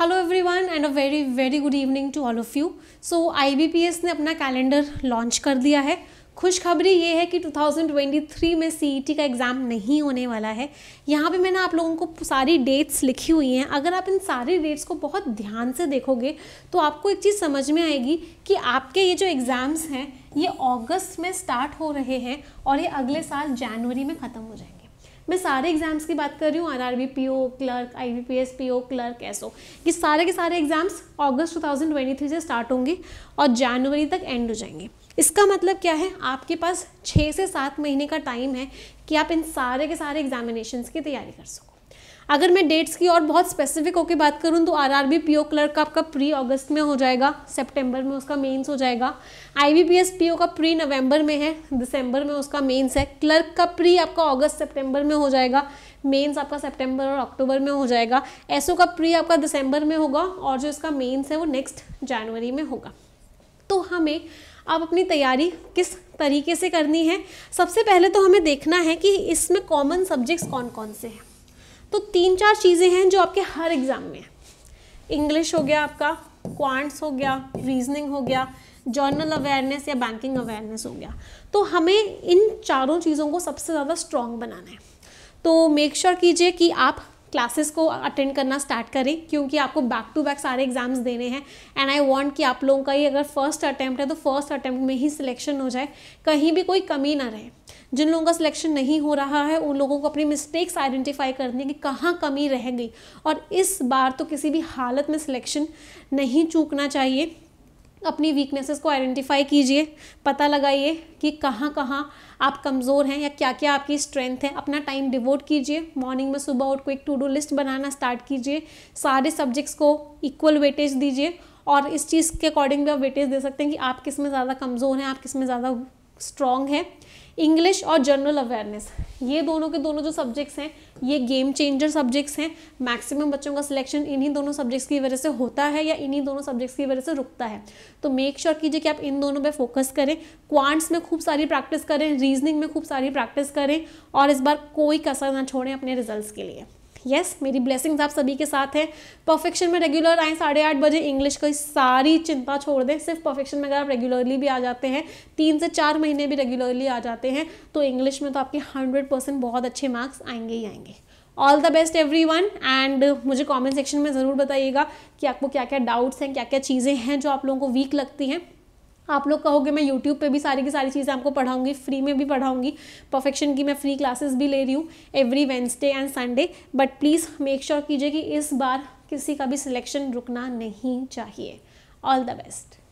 hello everyone and a very very good evening to all of you so IBPS ने अपना calendar launch कर दिया है खुशखबरी ये है कि 2023 में सीईटी e का एग्ज़ाम नहीं होने वाला है यहाँ पे मैंने आप लोगों को सारी डेट्स लिखी हुई हैं अगर आप इन सारी डेट्स को बहुत ध्यान से देखोगे तो आपको एक चीज़ समझ में आएगी कि आपके ये जो एग्ज़ाम्स हैं ये अगस्त में स्टार्ट हो रहे हैं और ये अगले साल जनवरी में ख़त्म हो जाएंगे मैं सारे एग्ज़ाम्स की बात कर रही हूँ R R B P O clerk I PO P S P O clerk SO ये सारे के सारे एग्ज़ाम्स अगस्त 2023 से स्टार्ट होंगे और जनवरी तक एंड हो जाएंगे इसका मतलब क्या है आपके पास छः से सात महीने का टाइम है कि आप इन सारे के सारे एग्जामिनेशन की तैयारी कर सको अगर मैं डेट्स की और बहुत स्पेसिफिक होकर बात करूँ तो R R B P O clerk का आपका प्री अगस्त में हो जाएगा सेप्टेम्बर में उसका मेन्स हो जाएगा I B S P O का प्री नवंबर में है दिसंबर में उसका मेन्स है क्लर्क का प्री आपका अगस्त सेप्टेम्बर में हो जाएगा मेंस आपका सितंबर और अक्टूबर में हो जाएगा एसओ का प्री आपका दिसंबर में होगा और जो इसका मेंस है वो नेक्स्ट जनवरी में होगा तो हमें अब अपनी तैयारी किस तरीके से करनी है सबसे पहले तो हमें देखना है कि इसमें कॉमन सब्जेक्ट्स कौन कौन से हैं तो तीन चार चीज़ें हैं जो आपके हर एग्ज़ाम में हैं इंग्लिश हो गया आपका क्वांट्स हो गया रीजनिंग हो गया जर्नल अवेयरनेस या बैंकिंग अवेयरनेस हो गया तो हमें इन चारों चीज़ों को सबसे ज़्यादा स्ट्रॉन्ग बनाना है तो मेक श्योर कीजिए कि आप क्लासेस को अटेंड करना स्टार्ट करें क्योंकि आपको बैक टू बैक सारे एग्जाम्स देने हैं एंड आई वांट कि आप लोगों का ही अगर फर्स्ट अटैम्प्ट है तो फर्स्ट अटैम्प्ट में ही सिलेक्शन हो जाए कहीं भी कोई कमी ना रहे जिन लोगों का सिलेक्शन नहीं हो रहा है उन लोगों को अपनी मिस्टेक्स आइडेंटिफाई करने की कहाँ कमी रह गई और इस बार तो किसी भी हालत में सिलेक्शन नहीं चूकना चाहिए अपनी वीकनेसेस को आइडेंटिफाई कीजिए पता लगाइए कि कहाँ कहाँ आप कमज़ोर हैं या क्या क्या आपकी स्ट्रेंथ है अपना टाइम डिवोट कीजिए मॉर्निंग में सुबह उठ को एक टू डू लिस्ट बनाना स्टार्ट कीजिए सारे सब्जेक्ट्स को इक्वल वेटेज दीजिए और इस चीज़ के अकॉर्डिंग भी आप वेटेज दे सकते हैं कि आप किस में ज़्यादा कमज़ोर हैं आप किस में ज़्यादा स्ट्रॉन्ग है इंग्लिश और जनरल अवेयरनेस ये दोनों के दोनों जो सब्जेक्ट्स हैं ये गेम चेंजर सब्जेक्ट्स हैं मैक्सिमम बच्चों का सिलेक्शन इन्हीं दोनों सब्जेक्ट्स की वजह से होता है या इन्हीं दोनों सब्जेक्ट्स की वजह से रुकता है तो मेक श्योर कीजिए कि आप इन दोनों पे फोकस करें क्वांट्स में खूब सारी प्रैक्टिस करें रीजनिंग में खूब सारी प्रैक्टिस करें और इस बार कोई कसर ना छोड़ें अपने रिजल्ट के लिए यस मेरी ब्लेसिंग्स आप सभी के साथ हैं परफेक्शन में रेगुलर आए साढ़े आठ बजे इंग्लिश की सारी चिंता छोड़ दें सिर्फ परफेक्शन में अगर आप रेगुलरली भी आ जाते हैं तीन से चार महीने भी रेगुलरली आ जाते हैं तो इंग्लिश में तो आपके हंड्रेड परसेंट बहुत अच्छे मार्क्स आएंगे ही आएंगे all the best everyone and मुझे कॉमेंट सेक्शन में ज़रूर बताइएगा कि आपको क्या क्या डाउट्स हैं क्या क्या चीज़ें हैं जो आप लोगों को वीक लगती हैं आप लोग कहोगे मैं यूट्यूब पे भी सारी की सारी चीज़ें आपको पढ़ाऊंगी फ्री में भी पढ़ाऊंगी परफेक्शन की मैं फ्री क्लासेस भी ले रही हूँ every Wednesday and Sunday but please make sure कीजिए कि इस बार किसी का भी सिलेक्शन रुकना नहीं चाहिए ऑल द बेस्ट